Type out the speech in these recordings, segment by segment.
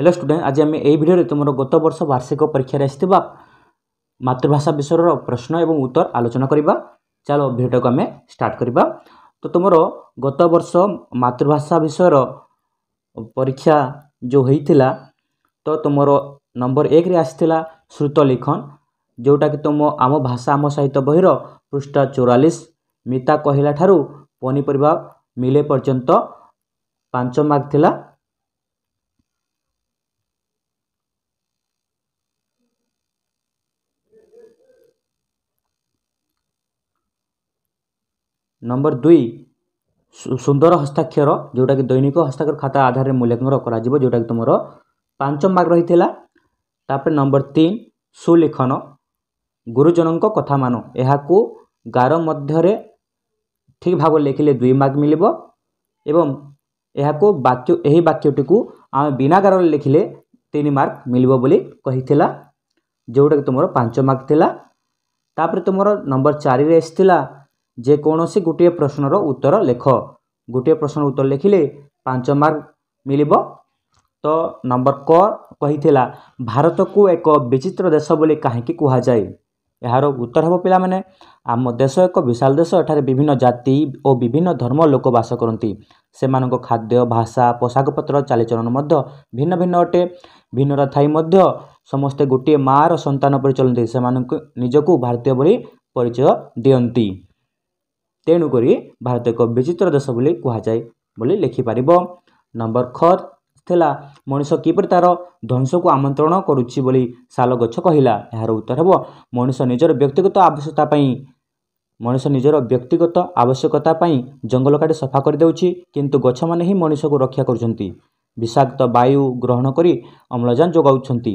hello student ଆଜି ଆମେ ଏହି ଭିଡ଼ିଓରେ ତୁମର ଗତ ବର୍ଷ ବାର୍ଷିକ ପରୀକ୍ଷାରେ ଆସିଥିବା ମାତୃଭାଷା ବିଷୟର ପ୍ରଶ୍ନ ଏବଂ ଉତ୍ତର ଆଲୋଚନା କରିବା ଚାଲ ଭିଡ଼ିଓଟାକୁ ଆମେ ଷ୍ଟାର୍ଟ କରିବା ତ ତୁମର ଗତ ବର୍ଷ ମାତୃଭାଷା ବିଷୟର ପରୀକ୍ଷା ଯେଉଁ ହୋଇଥିଲା ତ ତୁମର ନମ୍ବର ଏକରେ ଆସିଥିଲା ଶ୍ରୁତ ଲିଖନ ଯେଉଁଟାକି ତୁମ ଆମ ଭାଷା ଆମ ସାହିତ୍ୟ ବହିର ପୃଷ୍ଠା ଚଉରାଳିଶ ମିତା କହିଲା ଠାରୁ ପନିପରିବା ମିଲେ ପର୍ଯ୍ୟନ୍ତ ପାଞ୍ଚ ମାର୍କ ଥିଲା ନମ୍ବର ଦୁଇ ସୁନ୍ଦର ହସ୍ତାକ୍ଷର ଯେଉଁଟାକି ଦୈନିକ ହସ୍ତାକ୍ଷର ଖାତା ଆଧାରରେ ମୂଲ୍ୟାଙ୍କନ କରାଯିବ ଯେଉଁଟାକି ତୁମର ପାଞ୍ଚ ମାର୍କ ରହିଥିଲା ତାପରେ ନମ୍ବର ତିନି ସୁଲିଖନ ଗୁରୁଜନଙ୍କ କଥା ମାନ ଏହାକୁ ଗାର ମଧ୍ୟରେ ଠିକ୍ ଭାବରେ ଲେଖିଲେ ଦୁଇ ମାର୍କ ମିଳିବ ଏବଂ ଏହାକୁ ବାକ୍ୟ ଏହି ବାକ୍ୟଟିକୁ ଆମେ ବିନା ଗାରରେ ଲେଖିଲେ ତିନି ମାର୍କ ମିଳିବ ବୋଲି କହିଥିଲା ଯେଉଁଟାକି ତୁମର ପାଞ୍ଚ ମାର୍କ ଥିଲା ତାପରେ ତୁମର ନମ୍ବର ଚାରିରେ ଆସିଥିଲା ଯେକୌଣସି ଗୋଟିଏ ପ୍ରଶ୍ନର ଉତ୍ତର ଲେଖ ଗୋଟିଏ ପ୍ରଶ୍ନର ଉତ୍ତର ଲେଖିଲେ ପାଞ୍ଚ ମାର୍କ ମିଳିବ ତ ନମ୍ବର କ କହିଥିଲା ଭାରତକୁ ଏକ ବିଚିତ୍ର ଦେଶ ବୋଲି କାହିଁକି କୁହାଯାଏ ଏହାର ଉତ୍ତର ହେବ ପିଲାମାନେ ଆମ ଦେଶ ଏକ ବିଶାଳ ଦେଶ ଏଠାରେ ବିଭିନ୍ନ ଜାତି ଓ ବିଭିନ୍ନ ଧର୍ମ ଲୋକ ବାସ କରନ୍ତି ସେମାନଙ୍କ ଖାଦ୍ୟ ଭାଷା ପୋଷାକପତ୍ର ଚାଲିଚଳନ ମଧ୍ୟ ଭିନ୍ନ ଭିନ୍ନ ଅଟେ ଭିନ୍ନତା ଥାଇ ମଧ୍ୟ ସମସ୍ତେ ଗୋଟିଏ ମାଆର ସନ୍ତାନ ପରି ଚଳନ୍ତି ସେମାନଙ୍କୁ ନିଜକୁ ଭାରତୀୟ ବୋଲି ପରିଚୟ ଦିଅନ୍ତି ତେଣୁକରି ଭାରତ ଏକ ବିଚିତ୍ର ଦେଶ ବୋଲି କୁହାଯାଏ ବୋଲି ଲେଖିପାରିବ ନମ୍ବର ଖ ଥିଲା ମଣିଷ କିପରି ତା'ର ଧ୍ୱଂସକୁ ଆମନ୍ତ୍ରଣ କରୁଛି ବୋଲି ଶାଲ ଗଛ କହିଲା ଏହାର ଉତ୍ତର ହେବ ମଣିଷ ନିଜର ବ୍ୟକ୍ତିଗତ ଆବଶ୍ୟକତା ପାଇଁ ମଣିଷ ନିଜର ବ୍ୟକ୍ତିଗତ ଆବଶ୍ୟକତା ପାଇଁ ଜଙ୍ଗଲ କାଟି ସଫା କରିଦେଉଛି କିନ୍ତୁ ଗଛମାନେ ହିଁ ମଣିଷକୁ ରକ୍ଷା କରୁଛନ୍ତି ବିଷାକ୍ତ ବାୟୁ ଗ୍ରହଣ କରି ଅମ୍ଳଜାନ ଯୋଗାଉଛନ୍ତି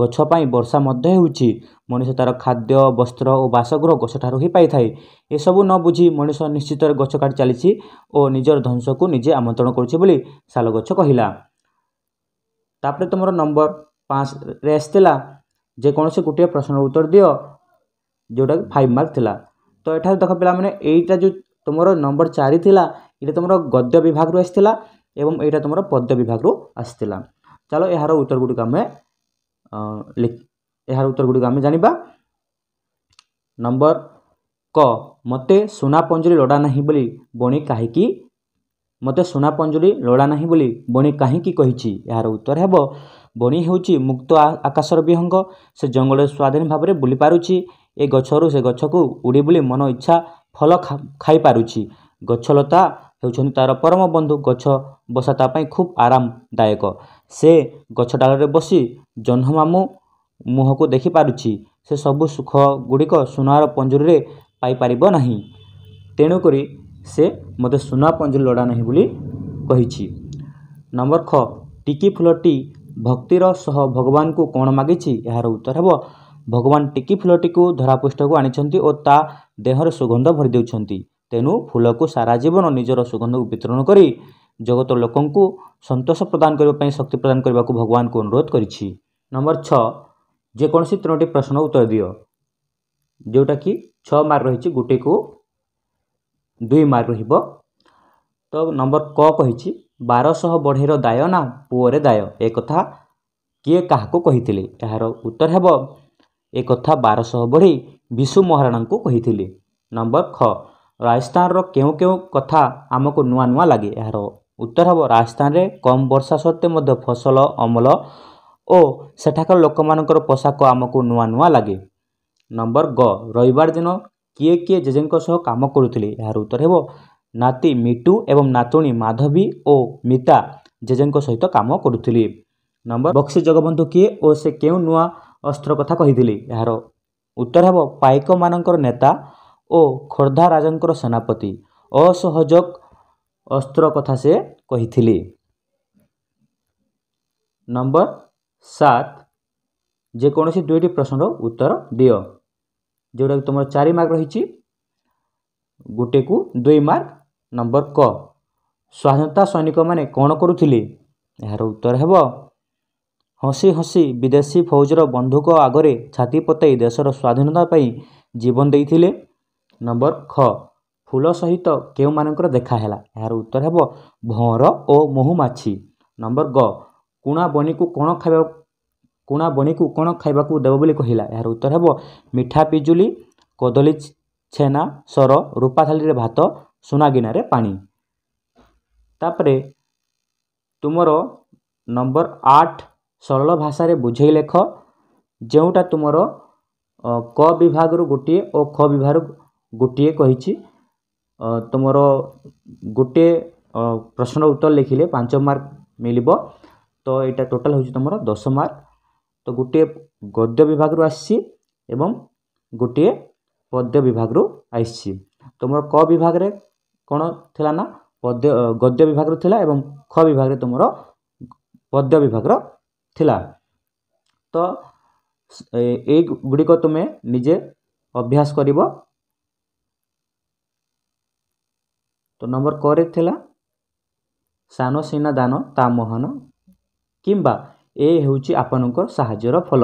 ଗଛ ପାଇଁ ବର୍ଷା ମଧ୍ୟ ହେଉଛି ମଣିଷ ତା'ର ଖାଦ୍ୟ ବସ୍ତ୍ର ଓ ବାସଗୃହ ଗଛଠାରୁ ହିଁ ପାଇଥାଏ ଏସବୁ ନ ବୁଝି ମଣିଷ ନିଶ୍ଚିତରେ ଗଛ କାଟି ଚାଲିଛି ଓ ନିଜର ଧ୍ୱଂସକୁ ନିଜେ ଆମନ୍ତ୍ରଣ କରୁଛି ବୋଲି ଶାଳ ଗଛ କହିଲା ତାପରେ ତୁମର ନମ୍ବର ପାଞ୍ଚରେ ଆସିଥିଲା ଯେକୌଣସି ଗୋଟିଏ ପ୍ରଶ୍ନର ଉତ୍ତର ଦିଅ ଯେଉଁଟାକି ଫାଇଭ୍ ମାର୍କ ଥିଲା ତ ଏଠାରେ ଦେଖ ପିଲାମାନେ ଏଇଟା ଯେଉଁ ତୁମର ନମ୍ବର ଚାରି ଥିଲା ଏଇଟା ତୁମର ଗଦ୍ୟ ବିଭାଗରୁ ଆସିଥିଲା ଏବଂ ଏଇଟା ତୁମର ପଦ୍ୟ ବିଭାଗରୁ ଆସିଥିଲା ଚାଲ ଏହାର ଉତ୍ତର ଗୁଡ଼ିକ ଆମେ ଏହାର ଉତ୍ତର ଗୁଡ଼ିକ ଆମେ ଜାଣିବା ନମ୍ବର କ ମୋତେ ସୁନା ପଞ୍ଜୁରି ଲୋଡ଼ା ନାହିଁ ବୋଲି ବଣି କାହିଁକି ମୋତେ ସୁନା ପଞ୍ଜୁରି ଲୋଡ଼ା ନାହିଁ ବୋଲି ବଣି କାହିଁକି କହିଛି ଏହାର ଉତ୍ତର ହେବ ବଣି ହେଉଛି ମୁକ୍ତ ଆକାଶର ବିହଙ୍ଗ ସେ ଜଙ୍ଗଲରେ ସ୍ୱାଧୀନ ଭାବରେ ବୁଲିପାରୁଛି ଏ ଗଛରୁ ସେ ଗଛକୁ ଉଡ଼ି ବୁଲି ମନ ଇଚ୍ଛା ଫଳ ଖାଇପାରୁଛି ଗଛଲତା ହେଉଛନ୍ତି ତା'ର ପରମ ବନ୍ଧୁ ଗଛ ବସା ତା ପାଇଁ ଖୁବ୍ ଆରାମଦାୟକ ସେ ଗଛ ଡାଳରେ ବସି ଜହ୍ନମାମୁଁ मुहको देखि पारुसेस सुनार पञ्जुरै पापार नै तेणुकरी से म सुना पञ्जुर लडा नै पनि नम्बर ख टिक फुल टी भक्तिर सह भगवान् कम मगिचि यहाँ उत्तर हे भगवान् टिकिफुलटीको धरापृष्ठको आहर सुगन्ध भरिदेउन तेणु फुलको सारा जीवन निजर सुगन्ध वितरण गरिगत लोक सन्तोष प्रदान गरेको शक्ति प्रदान गरेको भगवान्को अनुरोध गरि नम्बर छ ଯେକୌଣସି ତିନୋଟି ପ୍ରଶ୍ନ ଉତ୍ତର ଦିଅ ଯେଉଁଟାକି ଛଅ ମାର୍କ ରହିଛି ଗୋଟିକୁ ଦୁଇ ମାର୍କ ରହିବ ତ ନମ୍ବର କ କହିଛି ବାରଶହ ବଢ଼େଇର ଦାୟ ନା ପୁଅରେ ଦାୟ ଏ କଥା କିଏ କାହାକୁ କହିଥିଲେ ଏହାର ଉତ୍ତର ହେବ ଏ କଥା ବାରଶହ ବଢ଼େଇ ବିଶୁ ମହାରାଣାଙ୍କୁ କହିଥିଲେ ନମ୍ବର ଖ ରାଜସ୍ଥାନର କେଉଁ କେଉଁ କଥା ଆମକୁ ନୂଆ ନୂଆ ଲାଗେ ଏହାର ଉତ୍ତର ହେବ ରାଜସ୍ଥାନରେ କମ୍ ବର୍ଷା ସତ୍ତ୍ୱେ ମଧ୍ୟ ଫସଲ ଅମଳ ଓ ସେଠାକାର ଲୋକମାନଙ୍କର ପୋଷାକ ଆମକୁ ନୂଆ ନୂଆ ଲାଗେ ନମ୍ବର ଗ ରବିବାର ଦିନ କିଏ କିଏ ଜେଜେଙ୍କ ସହ କାମ କରୁଥିଲେ ଏହାର ଉତ୍ତର ହେବ ନାତି ମିଟୁ ଏବଂ ନାତୁଣୀ ମାଧବୀ ଓ ମିତା ଜେଜେଙ୍କ ସହିତ କାମ କରୁଥିଲେ ନମ୍ବର ବକ୍ସି ଜଗବନ୍ଧୁ କିଏ ଓ ସେ କେଉଁ ନୂଆ ଅସ୍ତ୍ର କଥା କହିଥିଲେ ଏହାର ଉତ୍ତର ହେବ ପାଇକମାନଙ୍କର ନେତା ଓ ଖୋର୍ଦ୍ଧା ରାଜାଙ୍କର ସେନାପତି ଅସହଯୋଗ ଅସ୍ତ୍ର କଥା ସେ କହିଥିଲେ ନମ୍ବର ସାତ ଯେକୌଣସି ଦୁଇଟି ପ୍ରଶ୍ନର ଉତ୍ତର ଦିଅ ଯେଉଁଟାକି ତୁମର ଚାରି ମାର୍କ ରହିଛି ଗୋଟେକୁ ଦୁଇ ମାର୍କ ନମ୍ବର କ ସ୍ୱାଧୀନତା ସୈନିକମାନେ କ'ଣ କରୁଥିଲେ ଏହାର ଉତ୍ତର ହେବ ହସି ହସି ବିଦେଶୀ ଫୌଜର ବନ୍ଧୁକ ଆଗରେ ଛାତି ପତାଇ ଦେଶର ସ୍ୱାଧୀନତା ପାଇଁ ଜୀବନ ଦେଇଥିଲେ ନମ୍ବର ଖ ଫୁଲ ସହିତ କେଉଁମାନଙ୍କର ଦେଖା ହେଲା ଏହାର ଉତ୍ତର ହେବ ଭଅଁର ଓ ମହୁମାଛି ନମ୍ବର ଗ କୁଣା ବନିକୁ କ'ଣ ଖାଇବା କୁଣା ବନିକୁ କ'ଣ ଖାଇବାକୁ ଦେବ ବୋଲି କହିଲା ଏହାର ଉତ୍ତର ହେବ ମିଠା ପିଜୁଳି କଦଳୀ ଛେନା ସର ରୂପା ଥାଳିରେ ଭାତ ସୁନା ଗିନାରେ ପାଣି ତାପରେ ତୁମର ନମ୍ବର ଆଠ ସରଳ ଭାଷାରେ ବୁଝେଇ ଲେଖ ଯେଉଁଟା ତୁମର କ ବିଭାଗରୁ ଗୋଟିଏ ଓ ଖ ବିଭାଗରୁ ଗୋଟିଏ କହିଛି ତୁମର ଗୋଟିଏ ପ୍ରଶ୍ନର ଉତ୍ତର ଲେଖିଲେ ପାଞ୍ଚ ମାର୍କ ମିଳିବ ତ ଏଇଟା ଟୋଟାଲ୍ ହେଉଛି ତୁମର ଦଶ ମାର୍କ ତ ଗୋଟିଏ ଗଦ୍ୟ ବିଭାଗରୁ ଆସିଛି ଏବଂ ଗୋଟିଏ ପଦ୍ୟ ବିଭାଗରୁ ଆସିଛି ତୁମର କ ବିଭାଗରେ କ'ଣ ଥିଲା ନା ପଦ୍ୟ ଗଦ୍ୟ ବିଭାଗରୁ ଥିଲା ଏବଂ ଖ ବିଭାଗରେ ତୁମର ପଦ୍ୟ ବିଭାଗର ଥିଲା ତ ଏଇ ଗୁଡ଼ିକ ତୁମେ ନିଜେ ଅଭ୍ୟାସ କରିବ ତ ନମ୍ବର କରେ ଥିଲା ସାନ ସିନା ଦାନ ତା ମହାନ କିମ୍ବା ଏ ହେଉଛି ଆପଣଙ୍କର ସାହାଯ୍ୟର ଫଲ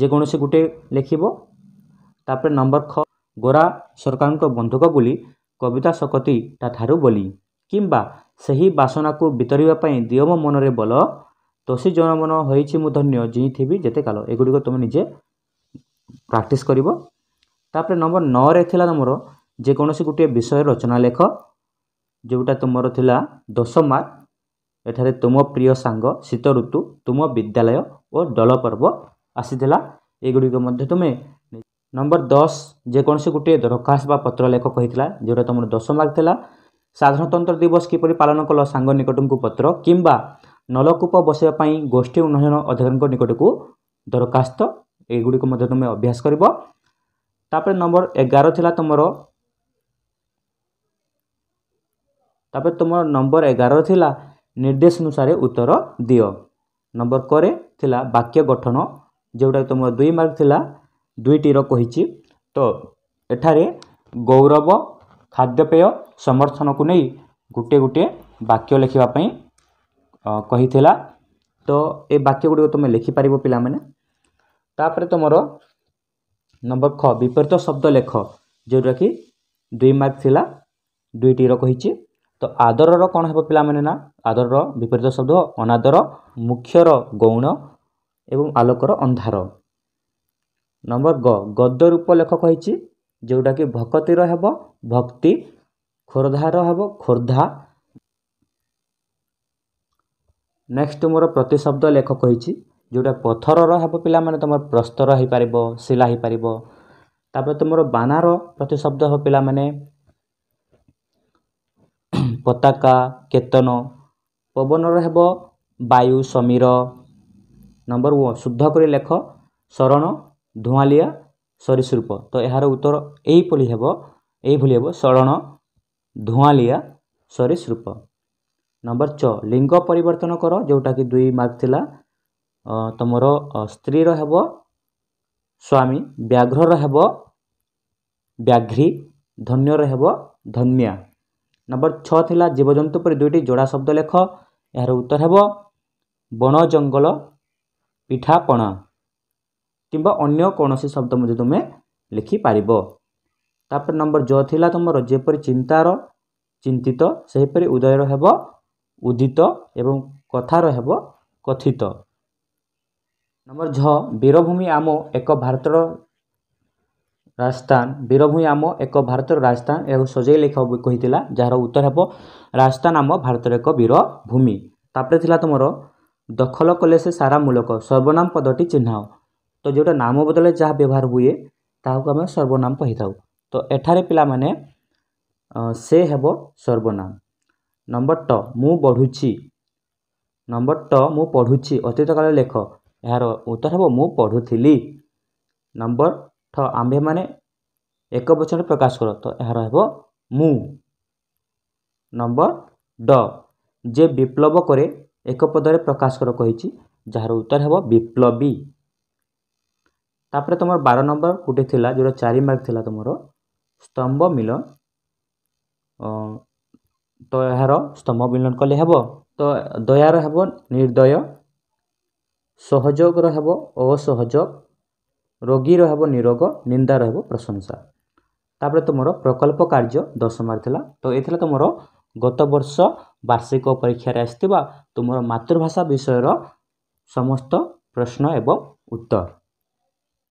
ଯେକୌଣସି ଗୋଟେ ଲେଖିବ ତାପରେ ନମ୍ବର ଖ ଗୋରା ସରକାରଙ୍କ ବନ୍ଧୁକ ବୋଲି କବିତା ଶକତି ତା ଠାରୁ ବୋଲି କିମ୍ବା ସେହି ବାସନାକୁ ବିତରିବା ପାଇଁ ଦିଅମ ମନରେ ବୋଲ ତୋଷି ଜନମନ ହୋଇଛି ମୁଁ ଧନ୍ୟ ଜିଇଁଥିବି ଯେତେ କାଲ ଏଗୁଡ଼ିକ ତୁମେ ନିଜେ ପ୍ରାକ୍ଟିସ୍ କରିବ ତାପରେ ନମ୍ବର ନଅରେ ଥିଲା ତୁମର ଯେକୌଣସି ଗୋଟିଏ ବିଷୟ ରଚନା ଲେଖ ଯେଉଁଟା ତୁମର ଥିଲା ଦଶ ମାର୍କ ଏଠାରେ ତୁମ ପ୍ରିୟ ସାଙ୍ଗ ଶୀତ ଋତୁ ତୁମ ବିଦ୍ୟାଳୟ ଓ ଦୋଳ ପର୍ବ ଆସିଥିଲା ଏଗୁଡ଼ିକ ମଧ୍ୟ ତୁମେ ନମ୍ବର ଦଶ ଯେକୌଣସି ଗୋଟିଏ ଦରଖାସ୍ତ ବା ପତ୍ର ଲେଖ କହିଥିଲା ଯେଉଁଟା ତୁମର ଦଶ ମାର୍କ ଥିଲା ସାଧାରଣତନ୍ତ୍ର ଦିବସ କିପରି ପାଳନ କଲ ସାଙ୍ଗ ନିକଟକୁ ପତ୍ର କିମ୍ବା ନଳକୂପ ବସାଇବା ପାଇଁ ଗୋଷ୍ଠୀ ଉନ୍ନୟନ ଅଧିକାରୀଙ୍କ ନିକଟକୁ ଦରଖାସ୍ତ ଏଗୁଡ଼ିକ ମଧ୍ୟ ତୁମେ ଅଭ୍ୟାସ କରିବ ତାପରେ ନମ୍ବର ଏଗାର ଥିଲା ତୁମର ତାପରେ ତୁମର ନମ୍ବର ଏଗାର ଥିଲା ନିର୍ଦ୍ଦେଶାନୁସାରେ ଉତ୍ତର ଦିଅ ନମ୍ବର କରେ ଥିଲା ବାକ୍ୟ ଗଠନ ଯେଉଁଟାକି ତୁମର ଦୁଇ ମାର୍କ ଥିଲା ଦୁଇଟିର କହିଛି ତ ଏଠାରେ ଗୌରବ ଖାଦ୍ୟପେୟ ସମର୍ଥନକୁ ନେଇ ଗୋଟିଏ ଗୋଟିଏ ବାକ୍ୟ ଲେଖିବା ପାଇଁ କହିଥିଲା ତ ଏ ବାକ୍ୟ ଗୁଡ଼ିକ ତୁମେ ଲେଖିପାରିବ ପିଲାମାନେ ତାପରେ ତୁମର ନମ୍ବର ଖ ବିପରୀତ ଶବ୍ଦ ଲେଖ ଯେଉଁଟାକି ଦୁଇ ମାର୍କ ଥିଲା ଦୁଇଟିର କହିଛି ତ ଆଦରର କ'ଣ ହେବ ପିଲାମାନେ ନା ଆଦରର ବିପରୀତ ଶବ୍ଦ ଅନାଦର ମୁଖ୍ୟର ଗୌଣ ଏବଂ ଆଲୋକର ଅନ୍ଧାର ନମ୍ବର ଗ ଗଦ ରୂପ ଲେଖକ ହେଇଛି ଯେଉଁଟାକି ଭକତିର ହେବ ଭକ୍ତି ଖୋର୍ଦ୍ଧାର ହେବ ଖୋର୍ଦ୍ଧା ନେକ୍ସଟ ମୋର ପ୍ରତିଶବ୍ଦ ଲେଖକ ହେଇଛି ଯେଉଁଟା ପଥରର ହେବ ପିଲାମାନେ ତୁମର ପ୍ରସ୍ତର ହେଇପାରିବ ଶିଲା ହେଇପାରିବ ତାପରେ ତୁମର ବାନାର ପ୍ରତିଶବ୍ଦ ହେବ ପିଲାମାନେ ପତାକା କେତନ ପବନର ହେବ ବାୟୁ ସମୀର ନମ୍ବର ୱାନ୍ ଶୁଦ୍ଧ କରି ଲେଖ ଶରଣ ଧୂଆଁଲିଆ ସରିସୃପ ତ ଏହାର ଉତ୍ତର ଏହିପରି ହେବ ଏହିଭଳି ହେବ ଶରଣ ଧୂଆଁଲିଆ ସରୀସୃପ ନମ୍ବର ଛଅ ଲିଙ୍ଗ ପରିବର୍ତ୍ତନ କର ଯେଉଁଟାକି ଦୁଇ ମାର୍କ ଥିଲା ତୁମର ସ୍ତ୍ରୀର ହେବ ସ୍ୱାମୀ ବ୍ୟାଘ୍ରର ହେବ ବ୍ୟାଘ୍ରି ଧନ୍ୟର ହେବ ଧନ୍ୟା ନମ୍ବର ଛଅ ଥିଲା ଜୀବଜନ୍ତୁ ପରି ଦୁଇଟି ଯୋଡ଼ା ଶବ୍ଦ ଲେଖ ଏହାର ଉତ୍ତର ହେବ ବଣ ଜଙ୍ଗଲ ପିଠାପଣା କିମ୍ବା ଅନ୍ୟ କୌଣସି ଶବ୍ଦ ମଧ୍ୟ ତୁମେ ଲେଖିପାରିବ ତାପରେ ନମ୍ବର ଜ ଥିଲା ତୁମର ଯେପରି ଚିନ୍ତାର ଚିନ୍ତିତ ସେହିପରି ଉଦୟର ହେବ ଉଦିତ ଏବଂ କଥାର ହେବ କଥିତ ନମ୍ବର ଝ ବୀରଭୂମି ଆମ ଏକ ଭାରତର ରାଜସ୍ଥାନ ବୀରଭୂମି ଆମ ଏକ ଭାରତର ରାଜସ୍ଥାନ ଏହାକୁ ସଜେଇ ଲେଖା କହିଥିଲା ଯାହାର ଉତ୍ତର ହେବ ରାଜସ୍ଥାନ ଆମ ଭାରତର ଏକ ବୀରଭୂମି ତାପରେ ଥିଲା ତୁମର ଦଖଲ କଲେ ସେ ସାରା ମୂଳକ ସର୍ବନାମ ପଦଟି ଚିହ୍ନାଅ ତ ଯେଉଁଟା ନାମ ବଦଳରେ ଯାହା ବ୍ୟବହାର ହୁଏ ତାହାକୁ ଆମେ ସର୍ବନାମ କହିଥାଉ ତ ଏଠାରେ ପିଲାମାନେ ସେ ହେବ ସର୍ବନାମ ନମ୍ବର ଟ ମୁଁ ବଢ଼ୁଛି ନମ୍ବର ଟ ମୁଁ ପଢ଼ୁଛି ଅତୀତ କାଳରେ ଲେଖ ଏହାର ଉତ୍ତର ହେବ ମୁଁ ପଢ଼ୁଥିଲି ନମ୍ବର ଠ ଆମ୍ଭେମାନେ ଏକ ବଚନରେ ପ୍ରକାଶ କର ତ ଏହାର ହେବ ମୁଁ ନମ୍ବର ଡ ଯେ ବିପ୍ଳବ କରେ ଏକ ପଦରେ ପ୍ରକାଶ କର କହିଛି ଯାହାର ଉତ୍ତର ହେବ ବିପ୍ଳବୀ ତାପରେ ତୁମର ବାର ନମ୍ବର ଗୋଟେ ଥିଲା ଯେଉଁଟା ଚାରି ମାର୍କ ଥିଲା ତୁମର ସ୍ତମ୍ଭ ମିଳନ ତ ଏହାର ସ୍ତମ୍ଭ ମିଳନ କଲେ ହେବ ତ ଦୟାର ହେବ ନିର୍ଦ୍ଦୟ ସହଯୋଗର ହେବ ଅସହଯୋଗ ରୋଗୀର ହେବ ନିରୋଗ ନିନ୍ଦାର ହେବ ପ୍ରଶଂସା ତାପରେ ତ ମୋର ପ୍ରକଳ୍ପ କାର୍ଯ୍ୟ ଦଶମରେ ଥିଲା ତ ଏଥିଲା ତ ମୋର ଗତ ବର୍ଷ ବାର୍ଷିକ ପରୀକ୍ଷାରେ ଆସିଥିବା ତୁମର ମାତୃଭାଷା ବିଷୟର ସମସ୍ତ ପ୍ରଶ୍ନ ଏବଂ ଉତ୍ତର